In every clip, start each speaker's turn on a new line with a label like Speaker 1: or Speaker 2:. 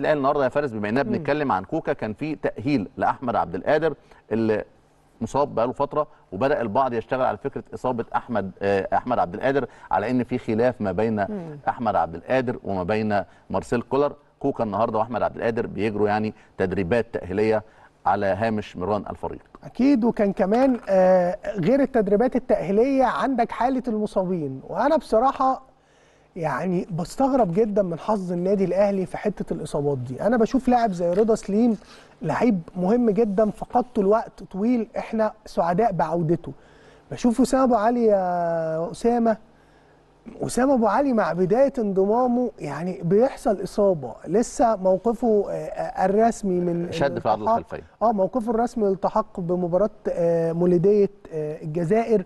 Speaker 1: الاهلي النهارده يا فارس بما اننا بنتكلم عن كوكا كان في تاهيل لاحمد عبد القادر اللي مصاب بقاله فتره وبدا البعض يشتغل على فكره اصابه احمد آه، احمد عبد القادر على ان في خلاف ما بين احمد عبد القادر وما بين مارسيل كولر كوكا النهارده واحمد عبد القادر بيجروا يعني تدريبات تاهيليه على هامش مران الفريق
Speaker 2: اكيد وكان كمان آه، غير التدريبات التاهيليه عندك حاله المصابين وانا بصراحه يعني بستغرب جدا من حظ النادي الاهلي في حته الاصابات دي انا بشوف لاعب زي رضا سليم لعيب مهم جدا فقدته الوقت طويل احنا سعداء بعودته بشوف اسامه ابو علي يا اسامه اسامه ابو علي مع بدايه انضمامه يعني بيحصل اصابه لسه موقفه آه، الرسمي من شد في عضله الخلفيه اه موقفه الرسمي التحق بمباراه آه، مولوديه آه، الجزائر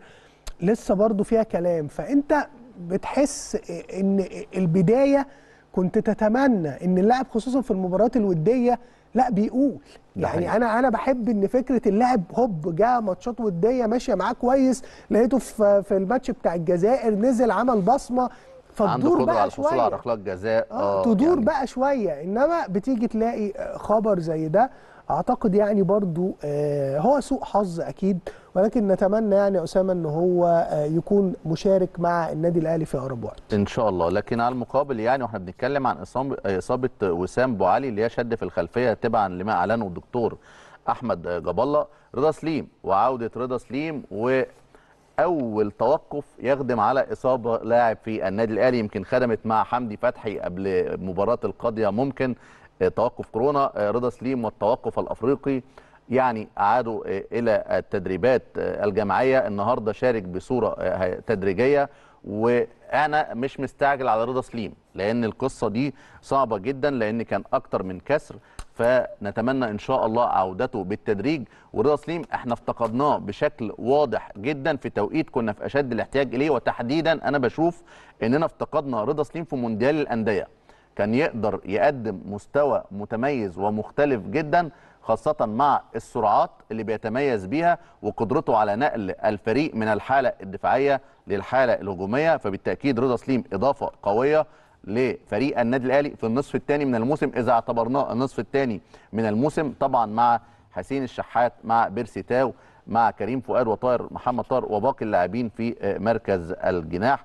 Speaker 2: لسه برضه فيها كلام فانت بتحس ان البدايه كنت تتمنى ان اللاعب خصوصا في المباريات الوديه لا بيقول يعني انا انا بحب ان فكره اللاعب هوب جه ماتشات وديه ماشيه معاه كويس لقيته في في الماتش بتاع الجزائر نزل عمل بصمه فتدور بقى على شويه على
Speaker 1: ركلات جزاء آه،, آه تدور يعني.
Speaker 2: بقى شويه انما بتيجي تلاقي خبر زي ده اعتقد يعني برضو آه، هو سوء حظ اكيد ولكن نتمنى يعني اسامه ان هو آه، يكون مشارك مع النادي الاهلي في اقرب وقت
Speaker 1: ان شاء الله لكن على المقابل يعني واحنا بنتكلم عن اصابه وسام بوعلي اللي هي شد في الخلفيه تبعا لما اعلنه الدكتور احمد جاب الله رضا سليم وعوده رضا سليم و اول توقف يخدم على اصابه لاعب في النادي الاهلي يمكن خدمت مع حمدي فتحي قبل مباراه القاضيه ممكن توقف كورونا آه، رضا سليم والتوقف الافريقي يعني عادوا آه، الى التدريبات آه، الجماعيه النهارده شارك بصوره تدريجيه وانا مش مستعجل على رضا سليم لان القصه دي صعبه جدا لان كان اكتر من كسر فنتمنى ان شاء الله عودته بالتدريج ورضا سليم احنا افتقدناه بشكل واضح جدا في توقيت كنا في اشد الاحتياج اليه وتحديدا انا بشوف اننا افتقدنا رضا سليم في مونديال الانديه كان يقدر يقدم مستوى متميز ومختلف جدا خاصة مع السرعات اللي بيتميز بيها وقدرته على نقل الفريق من الحالة الدفاعية للحالة الهجومية فبالتأكيد رضا سليم إضافة قوية لفريق النادي الأهلي في النصف الثاني من الموسم إذا اعتبرناه النصف الثاني من الموسم طبعا مع حسين الشحات مع بيرسي تاو مع كريم فؤاد وطاير محمد طاهر وباقي اللاعبين في مركز الجناح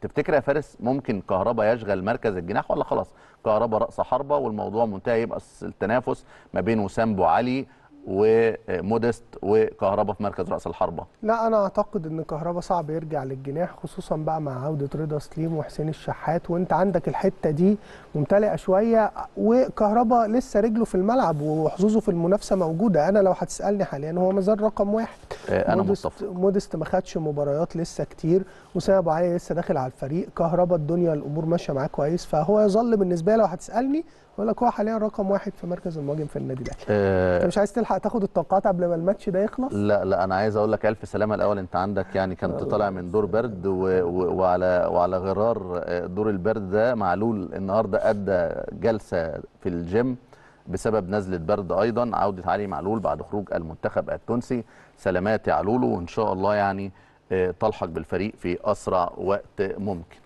Speaker 1: تفتكر يا فارس ممكن كهربا يشغل مركز الجناح ولا خلاص كهربا راس حربه والموضوع منتهي يبقى التنافس ما بين وسام بو علي وموديست وكهربا في مركز راس الحربه
Speaker 2: لا انا اعتقد ان كهربا صعب يرجع للجناح خصوصا بقى مع عوده رضا سليم وحسين الشحات وانت عندك الحته دي ممتلئه شويه وكهربا لسه رجله في الملعب وحظوظه في المنافسه موجوده انا لو هتسالني حاليا هو مازال رقم واحد آه، انا مصطفى موديست ما خدش مباريات لسه كتير وسام ابو علي لسه داخل على الفريق كهربا الدنيا الامور ماشيه معاه كويس فهو يظل بالنسبه لي لو هتسالني بقول لك هو حاليا رقم واحد في مركز المهاجم في النادي الاهلي
Speaker 1: آه، انت مش عايز
Speaker 2: تلحق تاخد التوقعات قبل ما الماتش ده يخلص
Speaker 1: لا لا انا عايز اقول لك الف سلامه الاول انت عندك يعني كنت آه. طالع من دور برد وعلى وعلى غرار آه، دور البرد ده معلول النهارده ادى جلسه في الجيم بسبب نزله برد ايضا عوده علي معلول بعد خروج المنتخب التونسي سلامات يا علولو وان شاء الله يعني تلحق بالفريق في اسرع وقت ممكن